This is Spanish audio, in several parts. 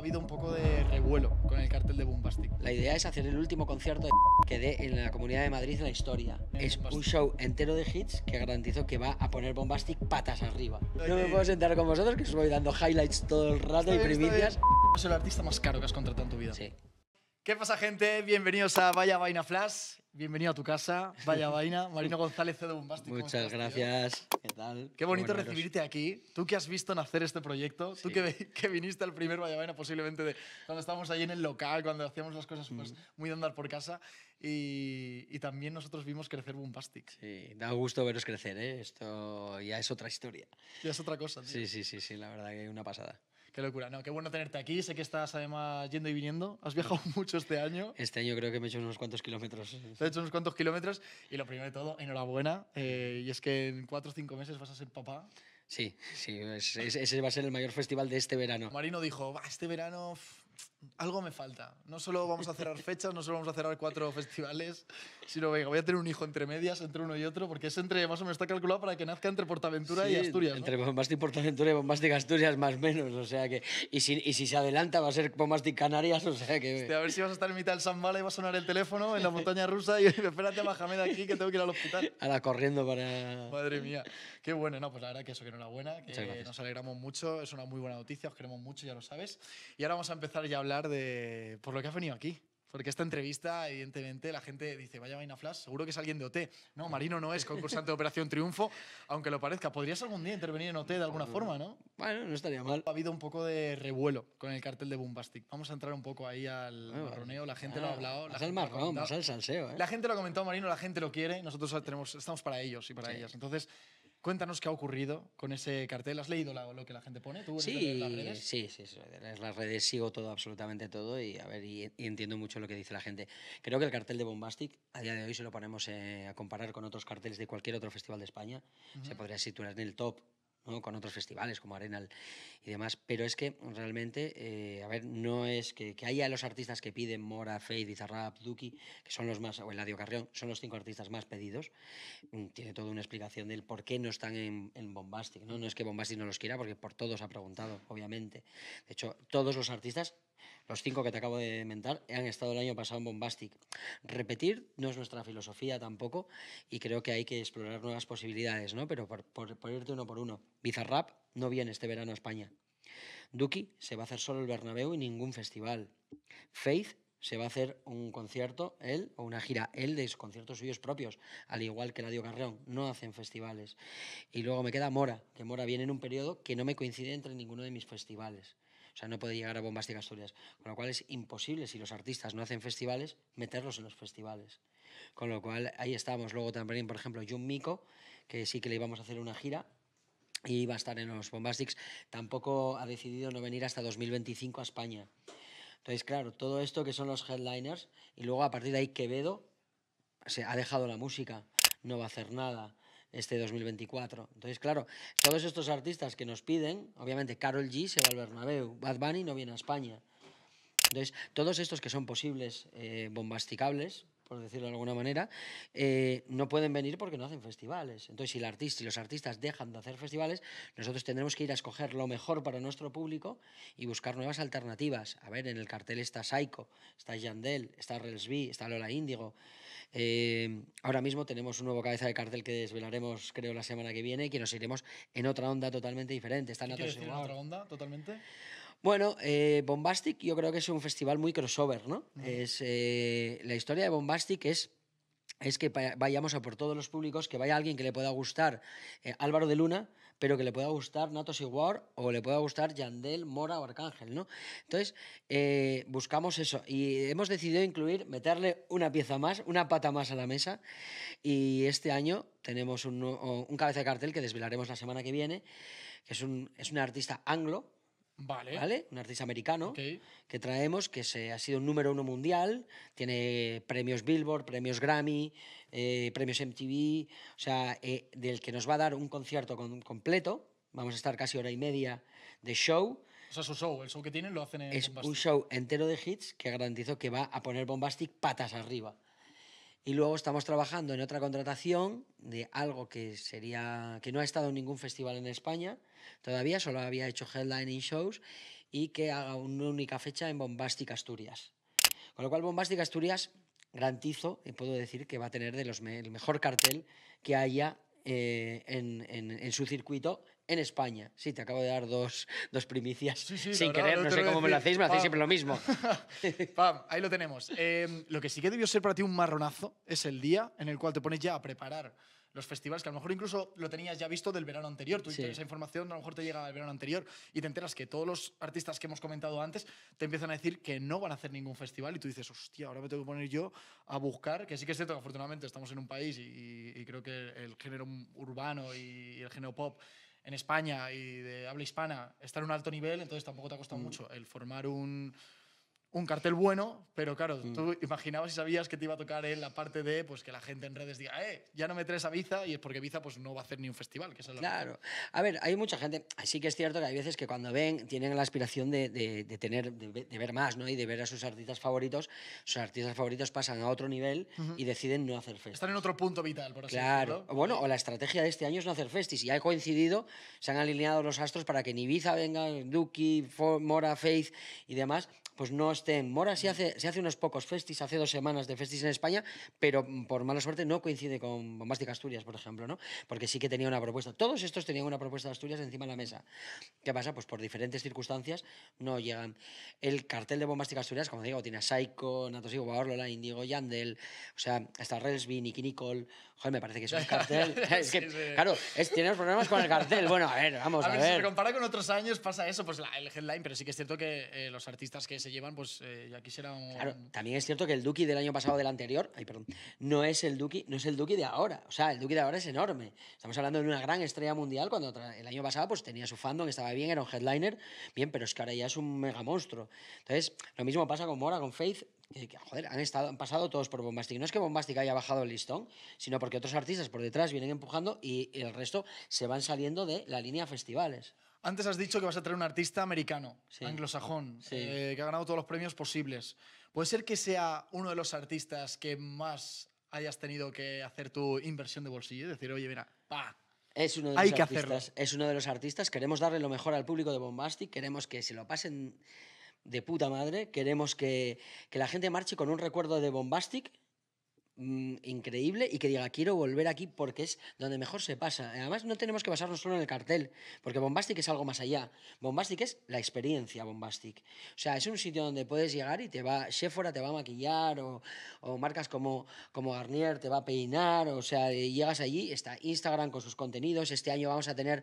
ha habido un poco de revuelo con el cartel de Bombastic. La idea es hacer el último concierto de que dé en la Comunidad de Madrid en la historia. es un show entero de hits que garantizo que va a poner Bombastic patas arriba. No me puedo sentar con vosotros que os voy dando highlights todo el rato y primicias. Es el artista más caro que has contratado en tu vida. Sí. ¿Qué pasa, gente? Bienvenidos a Vaya Vaina Flash. Bienvenido a tu casa, Vaya Vaina. Marino González, de Boombastic. Muchas gracias. ¿Qué tal? Qué bonito recibirte aquí. Tú que has visto nacer este proyecto, tú que, que, viniste al primer Vaya Vaina posiblemente de cuando estábamos allí en el local, cuando hacíamos las cosas pues, mm. muy de andar por casa. Y, también nosotros vimos crecer Boombastic. Sí, da gusto veros crecer, ¿eh? Esto ya es otra historia. Ya es otra cosa, Sí, sí, sí, sí, la verdad que una pasada. Qué locura. No, qué bueno tenerte aquí. Sé que estás además yendo y viniendo. Has viajado mucho este año. Este año creo que me he hecho unos cuantos kilómetros. Te he hecho unos cuantos kilómetros. Y lo primero de todo, enhorabuena. Eh, y es que en cuatro o cinco meses vas a ser papá. Sí, sí, ese va a ser el mayor festival de este verano. Marino dijo, este verano algo me falta. No solo vamos a cerrar fechas, no solo vamos a cerrar cuatro festivales, sino venga, voy a tener un hijo entre medias, entre uno y otro, porque es entre, más o menos está calculado para que nazca entre Portaventura y Asturias. Entre ¿no? Bombastic Portaventura y Bombastic Asturias, más o menos. O sea que, y si, y si se adelanta va a ser Bombastic Canarias, o sea que... a ver si vas a estar en mitad del Zambala y va a sonar el teléfono en la montaña rusa y espérate, bájame de aquí que tengo que ir al hospital. Ahora corriendo para... Madre mía, qué bueno. No, pues la verdad que eso, que no buena, que nos alegramos mucho, es una muy buena noticia, os queremos mucho, ya lo sabes. Y ahora vamos a empezar ya a hablar de por lo que ha venido aquí. Porque esta entrevista, evidentemente, la gente dice, vaya vaina flash, seguro que es alguien de OT. No, Marino no es concursante de Operación Triunfo, aunque lo parezca. Podrías algún día intervenir en OT de alguna forma, ¿no? Bueno, no estaría mal. Ha habido un poco de revuelo con el cartel de Bombastic. Vamos a entrar un poco ahí al ah, marroneo, la gente lo ha ah, hablado. La gente marrón, salseo, ¿eh? La gente lo ha comentado, Marino, la gente lo quiere, nosotros tenemos, estamos para ellos y para ellas. Entonces, Cuéntanos qué ha ocurrido con ese cartel. ¿Has leído lo que la gente pone? sí, las redes? sí, sí, En las redes sigo todo, absolutamente todo y, a ver, y, entiendo mucho lo que dice la gente. Creo que el cartel de Bombastic, a día de hoy, se lo ponemos eh, a comparar con otros carteles de cualquier otro festival de España, se podría situar en el top con otros festivales como Arenal y demás. Pero es que realmente, eh, a ver, no es que, haya los artistas que piden Mora, Faith, Bizarrap, Duki, que son los más, o Eladio Carrión, son los cinco artistas más pedidos. Mm, tiene toda una explicación del por qué no están en, Bombastic. ¿no? no es que Bombastic no los quiera, porque por todos ha preguntado, obviamente. De hecho, todos los artistas los cinco que te acabo de mentar han estado el año pasado en Bombastic. Repetir no es nuestra filosofía tampoco y creo que hay que explorar nuevas posibilidades, ¿no? Pero por, irte uno por uno, Bizarrap no viene este verano a España. Duki se va a hacer solo el Bernabéu y ningún festival. Faith se va a hacer un concierto, él, o una gira, él de conciertos suyos propios, al igual que radio Carreón, no hacen festivales. Y luego me queda Mora, que Mora viene en un periodo que no me coincide entre ninguno de mis festivales. O sea, no puede llegar a Bombastic Asturias. Con lo cual es imposible, si los artistas no hacen festivales, meterlos en los festivales. Con lo cual ahí estamos. Luego también, por ejemplo, Jun Miko, que sí que le íbamos a hacer una gira y iba a estar en los Bombastics, tampoco ha decidido no venir hasta 2025 a España. Entonces, claro, todo esto que son los headliners, y luego a partir de ahí Quevedo se ha dejado la música, no va a hacer nada este 2024. Entonces, claro, todos estos artistas que nos piden, obviamente Carol G se va al Bernabéu, Bad Bunny no viene a España. Entonces, todos estos que son posibles eh, bombasticables, por decirlo de alguna manera, eh, no pueden venir porque no hacen festivales. Entonces, si, los artistas dejan de hacer festivales, nosotros tendremos que ir a escoger lo mejor para nuestro público y buscar nuevas alternativas. A ver, en el cartel está Psycho, está Yandel, está Relsby, está Lola Índigo. Eh, ahora mismo tenemos un nuevo cabeza de cartel que desvelaremos, creo, la semana que viene y que nos iremos en otra onda totalmente diferente. Está en otra onda totalmente? Bueno, eh, Bombastic yo creo que es un festival muy crossover, ¿no? es, eh, la historia de Bombastic es es que vayamos a por todos los públicos, que vaya alguien que le pueda gustar eh, Álvaro de Luna, pero que le pueda gustar Natos War, o le pueda gustar Yandel, Mora o Arcángel, ¿no? Entonces, buscamos eso y hemos decidido incluir, meterle una pieza más, una pata más a la mesa y este año tenemos un, un cabeza de cartel que desvelaremos la semana que viene, que es un, es un artista anglo, Vale. Un artista americano que traemos, que se, ha sido un número uno mundial, tiene premios Billboard, premios Grammy, eh, premios MTV, o sea, eh, del que nos va a dar un concierto completo. Vamos a estar casi hora y media de show. O sea, su show, el show que tienen lo hacen en Es un show entero de hits que garantizo que va a poner Bombastic patas arriba. Y luego estamos trabajando en otra contratación de algo que sería que no ha estado en ningún festival en España todavía, solo había hecho headlining shows y que haga una única fecha en Bombástica Asturias. Con lo cual Bombástica Asturias garantizo y puedo decir que va a tener de los el mejor cartel que haya eh, en, su circuito en España. Sí, te acabo de dar dos, dos primicias sin querer. No, sé cómo me lo hacéis, me hacéis siempre lo mismo. Pam, ahí lo tenemos. Em, lo que sí que debió ser para ti un marronazo es el día en el cual te pones ya a preparar los festivales, que a lo mejor incluso lo tenías ya visto del verano anterior. Tú sí. esa información a lo mejor te llega del verano anterior y te enteras que todos los artistas que hemos comentado antes te empiezan a decir que no van a hacer ningún festival y tú dices, hostia, ahora me tengo que poner yo a buscar, que sí que es cierto que afortunadamente estamos en un país y, y creo que el género urbano y el género pop en España y de habla hispana estar en un alto nivel, entonces tampoco te ha costado mm. mucho el formar un, un cartel bueno, pero claro, mm. tú imaginabas y sabías que te iba a tocar en la parte de pues que la gente en redes diga, eh, ya no me traes a Biza y es porque Biza pues no va a hacer ni un festival. Que es claro. A ver, hay mucha gente, así que es cierto que hay veces que cuando ven tienen la aspiración de, tener, de, ver más, ¿no? Y de ver a sus artistas favoritos, sus artistas favoritos pasan a otro nivel y deciden no hacer festis. Están en otro punto vital, por así claro. decirlo. Claro. Bueno, o la estrategia de este año es no hacer festis y ha coincidido, se han alineado los astros para que ni Biza venga, Duki, Mora, Faith y demás pues no en Mora sí hace, se hace unos pocos festis, hace dos semanas de festis en España, pero por mala suerte no coincide con Bombástica Asturias, por ejemplo, ¿no? Porque sí que tenía una propuesta. Todos estos tenían una propuesta de Asturias encima de la mesa. ¿Qué pasa? Pues por diferentes circunstancias no llegan. El cartel de Bombástica Asturias, como digo, tiene a Psycho, Natos Igual, Lola, Indigo, Yandel, o sea, hasta Relsby, Nicky Nicole. Joder, me parece que es un cartel. es Claro, es, tenemos problemas con el cartel. Bueno, a ver, vamos a, ver, Si se compara con otros años, pasa eso, pues el headline, pero sí que es cierto que eh, los artistas que se llevan, pues eh, ya quisiera también es cierto que el Duki del año pasado, del anterior, no es el Duki, no es el Duki de ahora. O sea, el Duki de ahora es enorme. Estamos hablando de una gran estrella mundial cuando el año pasado pues tenía su fandom, estaba bien, era un headliner, bien, pero es que ahora ya es un mega monstruo. Entonces, lo mismo pasa con Mora, con Faith, que, han, estado, han pasado todos por Bombastic. No es que Bombastic haya bajado el listón, sino porque otros artistas por detrás vienen empujando y el resto se van saliendo de la línea festivales. Antes has dicho que vas a traer un artista americano, anglosajón, eh, que ha ganado todos los premios posibles. ¿Puede ser que sea uno de los artistas que más hayas tenido que hacer tu inversión de bolsillo? Es decir, oye, mira, pa. Es uno de Hay que artistas, Es uno de los artistas. Queremos darle lo mejor al público de Bombastic. Queremos que se lo pasen de puta madre. Queremos que, que la gente marche con un recuerdo de Bombastic Mm, increíble y que diga, quiero volver aquí porque es donde mejor se pasa. Además, no tenemos que basarnos solo en el cartel, porque Bombastic es algo más allá. Bombastic es la experiencia Bombastic. O sea, es un sitio donde puedes llegar y te va, Sephora te va a maquillar o, marcas como, como Garnier te va a peinar, o sea, llegas allí, está Instagram con sus contenidos, este año vamos a tener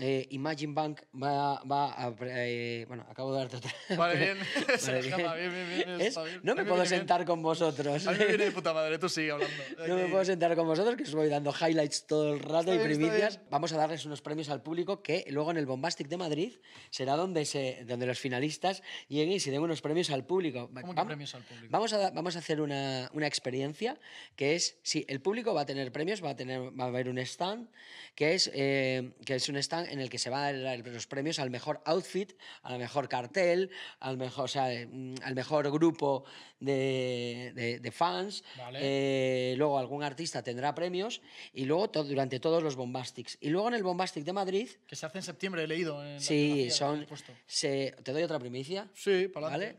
eh, Imagine Bank va, a... Eh, bueno, acabo de darte otra... Vale, bien. bien. bien, bien, bien, bien. No me puedo sentar con vosotros. A viene de puta madre, tú sigue hablando. no me puedo sentar con vosotros, que os voy dando highlights todo el rato y primicias. Vamos a darles unos premios al público que luego en el Bombastic de Madrid será donde, se, donde los finalistas lleguen y se den unos premios al público. ¿Cómo vamos, premios al público? Vamos a, vamos a hacer una, una experiencia que es, sí, el público va a tener premios, va a, tener, va a haber un stand, que es, eh, que es un stand en el que se van a dar los premios al mejor outfit, al mejor cartel, al mejor, eh, mm, al mejor grupo de, fans. Eh, luego algún artista tendrá premios y luego durante todos los Bombastics. Y luego en el Bombastic de Madrid. Que se hace en septiembre, he leído. sí, son. ¿Te doy otra primicia? Sí, para ¿Vale?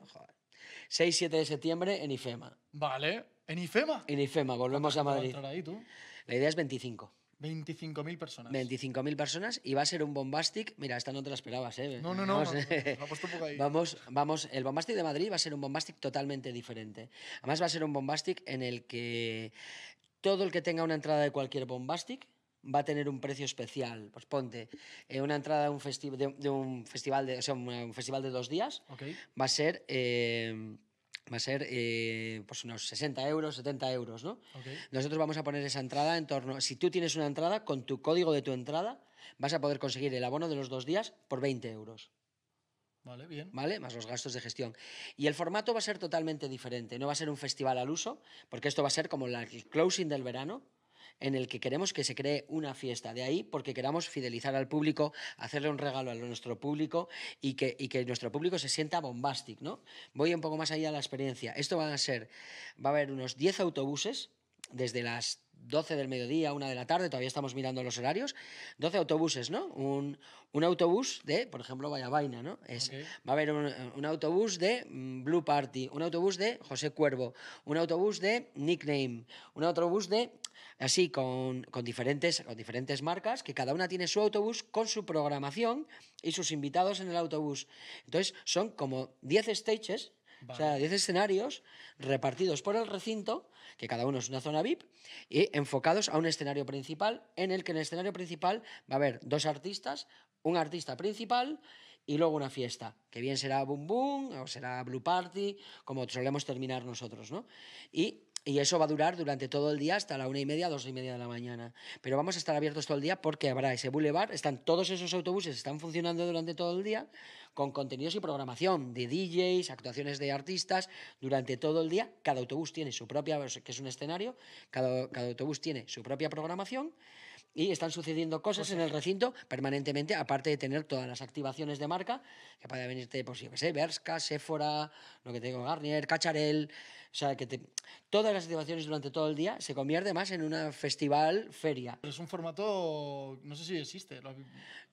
6 7 de septiembre en IFEMA. Vale. ¿En IFEMA? En IFEMA, volvemos a Madrid. La idea es 25. 25.000 personas. 25.000 personas y va a ser un bombastic. Mira, esta no te la esperabas, ¿eh? No, no, no. Pues vamos, vamos, el bombastic de Madrid va a ser un bombastic totalmente diferente. Además, va a ser un bombastic en el que todo el que tenga una entrada de cualquier bombastic va a tener un precio especial. Pues ponte, eh, una entrada de un, de, de un, festival de, o sea, un, eh, festival de dos días va a ser. Eh, va a ser eh, pues unos 60 euros, 70 euros, ¿no? Nosotros vamos a poner esa entrada en torno, si tú tienes una entrada, con tu código de tu entrada vas a poder conseguir el abono de los dos días por 20 euros. Vale, bien. ¿Vale? Más los gastos de gestión. Y el formato va a ser totalmente diferente. No va a ser un festival al uso, porque esto va a ser como la, el closing del verano en el que queremos que se cree una fiesta. De ahí porque queramos fidelizar al público, hacerle un regalo a nuestro público y que, que nuestro público se sienta bombástico, ¿no? Voy un poco más allá de la experiencia. Esto va a ser, va a haber unos 10 autobuses desde las 12 del mediodía, 1 de la tarde, todavía estamos mirando los horarios, 12 autobuses, ¿no? Un, autobús de, por ejemplo, Vaya Vaina, ¿no? Es, Va a haber un, autobús de mm, Blue Party, un autobús de José Cuervo, un autobús de Nickname, un autobús de... Así, con, diferentes, con diferentes marcas, que cada una tiene su autobús con su programación y sus invitados en el autobús. Entonces, son como 10 stages o sea, 10 escenarios repartidos por el recinto, que cada uno es una zona VIP, y enfocados a un escenario principal, en el que en el escenario principal va a haber dos artistas, un artista principal y luego una fiesta, que bien será Boom Boom o será Blue Party, como solemos terminar nosotros, ¿no? Y y eso va a durar durante todo el día hasta la una y media, dos y media de la mañana. Pero vamos a estar abiertos todo el día porque habrá ese boulevard, están todos esos autobuses, están funcionando durante todo el día con contenidos y programación de DJs, actuaciones de artistas durante todo el día. Cada autobús tiene su propia, que es un escenario, cada, cada autobús tiene su propia programación y están sucediendo cosas en el recinto permanentemente, aparte de tener todas las activaciones de marca, que puede venirte, pues yo qué sé, Berska, Sephora, lo que tengo Garnier, Cacharel, o sea, que todas las activaciones durante todo el día se convierte más en una festival feria. Pero es un formato, no sé si existe.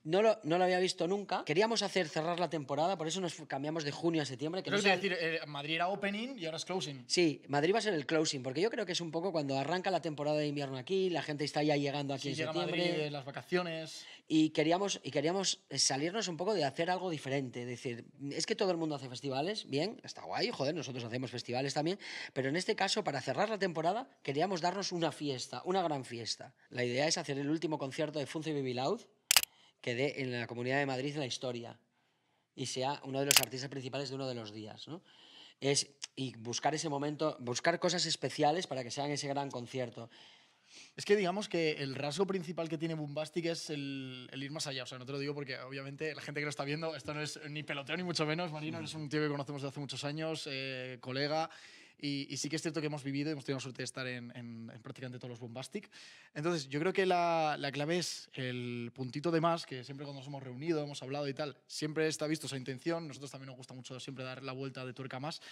No lo, había visto nunca. Queríamos hacer cerrar la temporada, por eso nos cambiamos de junio a septiembre. Que no decir, eh, Madrid era opening y ahora es closing. Sí, Madrid va a ser el closing, porque yo creo que es un poco cuando arranca la temporada de invierno aquí, la gente está ya llegando aquí llega septiembre. Eh, las vacaciones. Y queríamos, y queríamos salirnos un poco de hacer algo diferente. Es decir, es que todo el mundo hace festivales, bien, está guay, joder, nosotros hacemos festivales también, pero en este caso, para cerrar la temporada, queríamos darnos una fiesta, una gran fiesta. La idea es hacer el último concierto de Funzo Baby Loud que dé en la Comunidad de Madrid la historia y sea uno de los artistas principales de uno de los días. ¿no? Es, y buscar ese momento, buscar cosas especiales para que sean ese gran concierto. Es que digamos que el rasgo principal que tiene Bombastic es el, ir más allá. O sea, no te lo digo porque obviamente la gente que lo está viendo, esto no es ni peloteo ni mucho menos. Marino es un tío que conocemos de hace muchos años, eh, colega, y, sí que es cierto que hemos vivido y hemos tenido la suerte de estar en, prácticamente todos los Bombastic. Entonces, yo creo que la, la, clave es el puntito de más, que siempre cuando nos hemos reunido, hemos hablado y tal, siempre está visto esa intención. Nosotros también nos gusta mucho siempre dar la vuelta de tuerca más.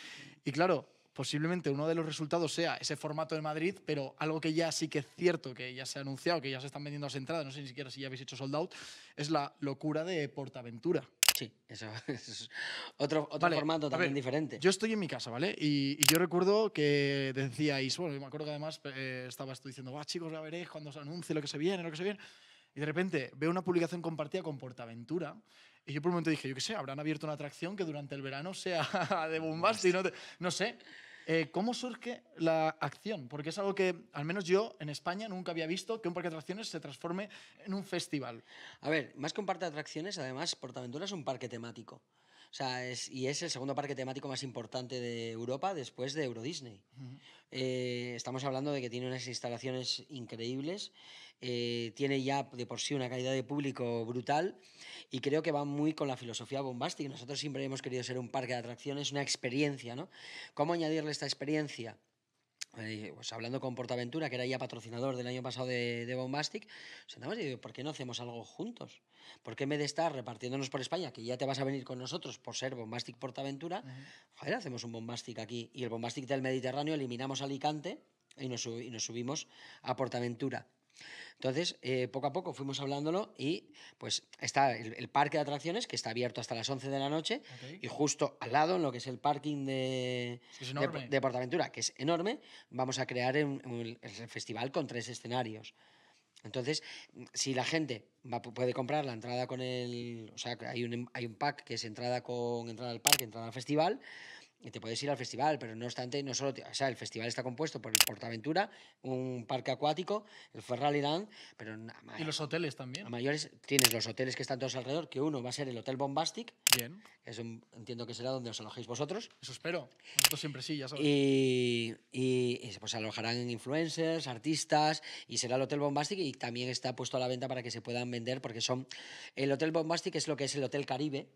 Y claro, posiblemente uno de los resultados sea ese formato de Madrid, pero algo que ya sí que es cierto, que ya se ha anunciado, que ya se están vendiendo las entradas, no sé ni siquiera si ya habéis hecho sold out, es la locura de Portaventura. Sí, eso es otro, otro formato también diferente. Yo estoy en mi casa, ¿vale? Y, yo recuerdo que decíais, bueno, me acuerdo que además eh, estabas tú diciendo, va chicos, la veréis cuando se anuncie lo que se viene, lo que se viene. Y de repente veo una publicación compartida con Portaventura y yo por un momento dije, yo qué sé, habrán abierto una atracción que durante el verano sea de bombas? no, no sé. Eh, ¿Cómo surge la acción? Porque es algo que, al menos yo en España, nunca había visto que un parque de atracciones se transforme en un festival. A ver, más que un parque de atracciones, además, Portaventura es un parque temático. O sea, es, y es el segundo parque temático más importante de Europa después de Euro Disney. Eh, estamos hablando de que tiene unas instalaciones increíbles, eh, tiene ya de por sí una calidad de público brutal y creo que va muy con la filosofía bombástica. Nosotros siempre hemos querido ser un parque de atracciones, una experiencia, ¿no? ¿Cómo añadirle esta experiencia? Pues, pues hablando con Portaventura, que era ya patrocinador del año pasado de, Bombastic, sentamos y digo, ¿por qué no hacemos algo juntos? ¿Por qué en vez de estar repartiéndonos por España, que ya te vas a venir con nosotros por ser Bombastic Portaventura, joder, hacemos un Bombastic aquí y el Bombastic del Mediterráneo eliminamos Alicante y nos, y nos subimos a Portaventura. Entonces, eh, poco a poco fuimos hablándolo y pues está el, parque de atracciones que está abierto hasta las 11 de la noche y justo al lado, en lo que es el parking de, Portaventura, que es enorme, vamos a crear el festival con tres escenarios. Entonces, mm, si la gente puede comprar la entrada con el... O sea, hay un, hay un pack que es entrada con entrada al parque, entrada al festival y te puedes ir al festival, pero no obstante, no solo, o sea, el festival está compuesto por el Portaventura, un parque acuático, el Ferraliland pero y los hoteles también. A mayores tienes los hoteles que están todos alrededor, que uno va a ser el Hotel Bombastic. Bien. Que entiendo que será donde os alojéis vosotros. Eso espero. Nosotros siempre sí, ya sabes. Y, y, y pues alojarán influencers, artistas y será el Hotel Bombastic y también está puesto a la venta para que se puedan vender porque son el Hotel Bombastic es lo que es el Hotel Caribe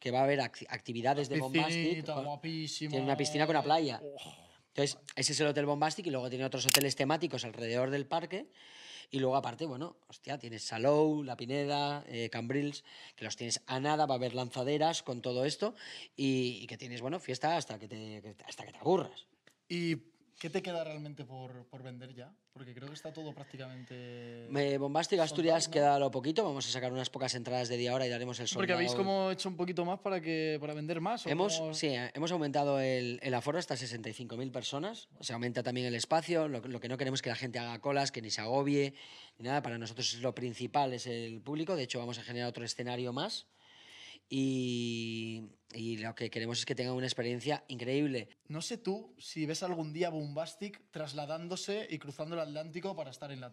que va a haber actividades de Bombastic. en Tiene una piscina con una eh. playa. Oh. Entonces, ese es el Hotel Bombastic y luego tiene otros hoteles temáticos alrededor del parque. Y luego, aparte, bueno, hostia, tienes Salou, La Pineda, eh, Cambrils, que los tienes a nada, va a haber lanzaderas con todo esto y, que tienes, bueno, fiesta hasta que te, hasta que te aburras. Y ¿Qué te queda realmente por, por, vender ya? Porque creo que está todo prácticamente... Me y Asturias queda lo poquito, vamos a sacar unas pocas entradas de día ahora y daremos el sol. Porque habéis hecho un poquito más para, que, para vender más. hemos, Sí, hemos aumentado el, el aforo hasta 65.000 personas, se aumenta también el espacio, lo, que no queremos es que la gente haga colas, que ni se agobie, ni nada, para nosotros lo principal es el público, de hecho vamos a generar otro escenario más y, lo que queremos es que tengan una experiencia increíble. No sé tú si ves algún día Bombastic trasladándose y cruzando el Atlántico para estar en la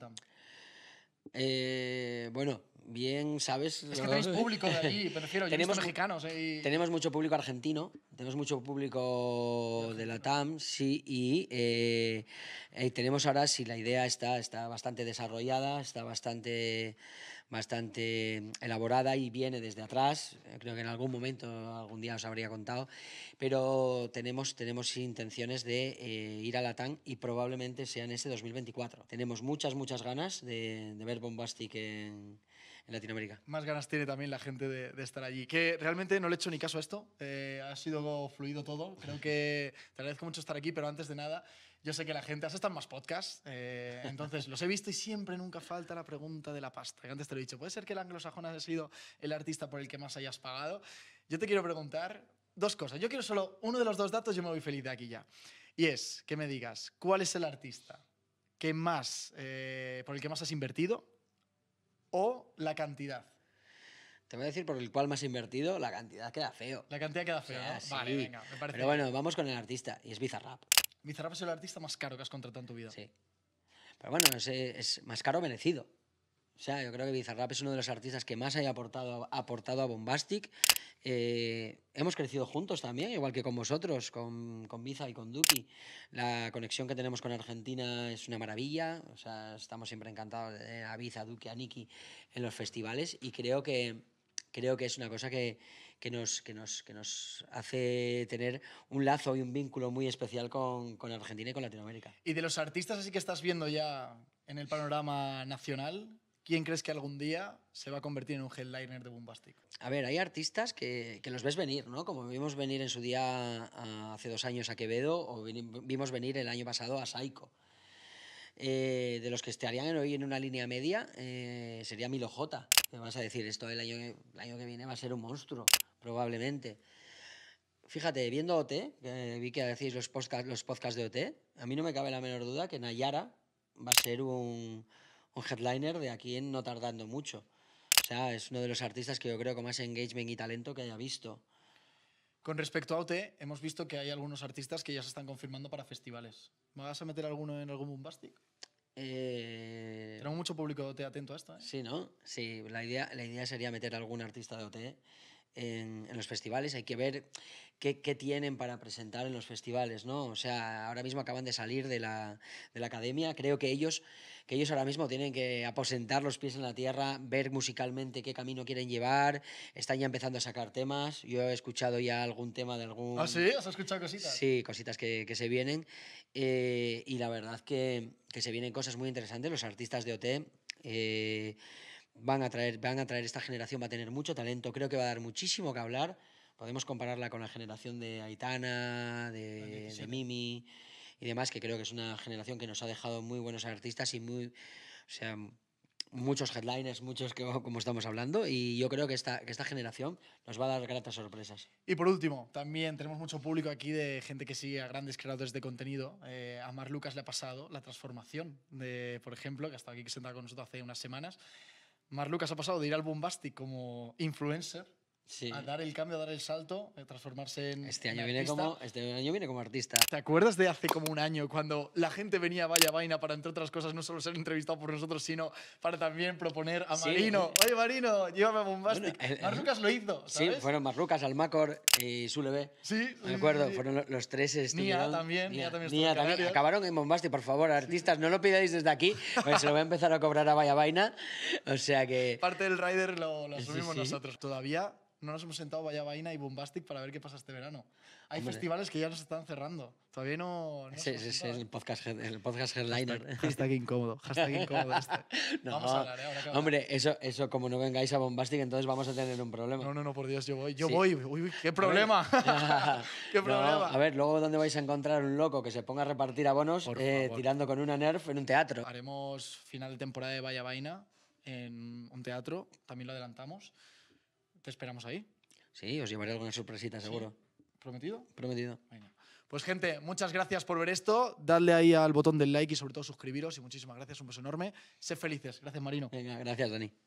Eh, bueno, bien, ¿sabes? Es que tenéis público de allí, prefiero, tenemos, mexicanos. Eh, tenemos mucho público argentino, tenemos mucho público de la TAM, sí, y eh, eh, tenemos ahora, si sí, la idea está, está bastante desarrollada, está bastante bastante elaborada y viene desde atrás. Creo que en algún momento, algún día os habría contado, pero tenemos, tenemos intenciones de eh, ir a la TAN y probablemente sea en ese 2024. Tenemos muchas, muchas ganas de, ver Bombastic en, en Latinoamérica. Más ganas tiene también la gente de, estar allí. Que realmente no le he hecho ni caso a esto. Eh, ha sido fluido todo. Creo que te agradezco mucho estar aquí, pero antes de nada, yo sé que la gente, hace estado más podcasts, eh, entonces los he visto y siempre nunca falta la pregunta de la pasta. Que antes te lo he dicho, puede ser que el anglosajón haya sido el artista por el que más hayas pagado. Yo te quiero preguntar dos cosas. Yo quiero solo uno de los dos datos, yo me voy feliz de aquí ya. Y es que me digas, ¿cuál es el artista que más, eh, por el que más has invertido o la cantidad? Te voy a decir por el cual más invertido, la cantidad queda feo. La cantidad queda feo. Vale, venga, Pero bueno, vamos con el artista y es Bizarrap. Bizarrap es el artista más caro que has contratado en tu vida. Sí. Pero bueno, es, más caro merecido. O sea, yo creo que Bizarrap es uno de los artistas que más haya aportado, a Bombastic. Eh, hemos crecido juntos también, igual que con vosotros, con, con Biza y con Duki. La conexión que tenemos con Argentina es una maravilla. O sea, estamos siempre encantados de tener a Biza, a Duki, a Nicky en los festivales. Y creo que, creo que es una cosa que, que nos, que nos, que nos hace tener un lazo y un vínculo muy especial con, con Argentina y con Latinoamérica. Y de los artistas así que estás viendo ya en el panorama nacional, ¿quién crees que algún día se va a convertir en un headliner de bombástico A ver, hay artistas que, que los ves venir, ¿no? Como vimos venir en su día hace dos años a Quevedo o vimos venir el año pasado a Saiko. Eh, de los que estarían hoy en una línea media eh, sería Milo J. Me vas a decir, esto el año, el año que viene va a ser un monstruo probablemente. Fíjate, viendo OT, vi que decís los podcasts los podcast de OT, a mí no me cabe la menor duda que Nayara va a ser un, headliner de aquí en no tardando mucho. O sea, es uno de los artistas que yo creo con más engagement y talento que haya visto. Con respecto a OT, hemos visto que hay algunos artistas que ya se están confirmando para festivales. ¿Me vas a meter alguno en algún Bombastic? Eh... Tenemos mucho público de OT atento a esto. ¿eh? Sí, ¿no? Sí, la idea, la idea sería meter algún artista de OT en, los festivales, hay que ver qué, tienen para presentar en los festivales, ¿no? O sea, ahora mismo acaban de salir de la, de la, academia, creo que ellos, que ellos ahora mismo tienen que aposentar los pies en la tierra, ver musicalmente qué camino quieren llevar, están ya empezando a sacar temas, yo he escuchado ya algún tema de algún... ¿Ah, sí? ¿Has escuchado cositas? Sí, cositas que, que se vienen eh, y la verdad que, que se vienen cosas muy interesantes, los artistas de OT... Eh, van a traer, van a traer esta generación, va a tener mucho talento, creo que va a dar muchísimo que hablar. Podemos compararla con la generación de Aitana, de, Mimi y demás, que creo que es una generación que nos ha dejado muy buenos artistas y muy, o sea, muchos headliners, muchos que, como estamos hablando, y yo creo que esta, esta generación nos va a dar grandes sorpresas. Y por último, también tenemos mucho público aquí de gente que sigue a grandes creadores de contenido. Eh, a Mar Lucas le ha pasado la transformación, de, por ejemplo, que ha estado aquí que con nosotros hace unas semanas. Mar Lucas ha pasado de ir al bombastic como influencer a dar el cambio, a dar el salto, a transformarse en. Este año, viene como, este año viene como artista. ¿Te acuerdas de hace como un año cuando la gente venía a Vaya Vaina para, entre otras cosas, no solo ser entrevistado por nosotros, sino para también proponer a Marino? Oye, Marino, llévame a Bombastic. Marrucas lo hizo, ¿sabes? Sí, fueron Marrucas, Almacor y Suleve. Sí, Me acuerdo, fueron los tres. Este, Nia también, Nia, también, Acabaron en Bombastic, por favor, artistas, no lo pidáis desde aquí, porque se lo voy a empezar a cobrar a Vaya Vaina. O sea que. Parte del rider lo, lo asumimos nosotros. Todavía no nos hemos sentado Vaya Vaina y Bombastic para ver qué pasa este verano. Hay festivales que ya nos están cerrando. Todavía no... Sí, sí, sí, el ¿eh? podcast, el podcast headliner. Hashtag, incómodo. Hashtag incómodo este. vamos a hablar, ¿eh? Hombre, eso, eso como no vengáis a Bombastic, entonces vamos a tener un problema. No, no, no, por Dios, yo voy. Yo voy. qué problema. qué problema. a ver, luego dónde vais a encontrar un loco que se ponga a repartir abonos eh, tirando con una Nerf en un teatro. Haremos final de temporada de Vaya Vaina en un teatro, también lo adelantamos esperamos ahí. Sí, os llevaré alguna sorpresita, seguro. ¿Prometido? Prometido. Pues gente, muchas gracias por ver esto. Dadle ahí al botón del like y sobre todo suscribiros. Y muchísimas gracias, un beso enorme. Sed felices. Gracias, Marino. Venga, gracias, Dani.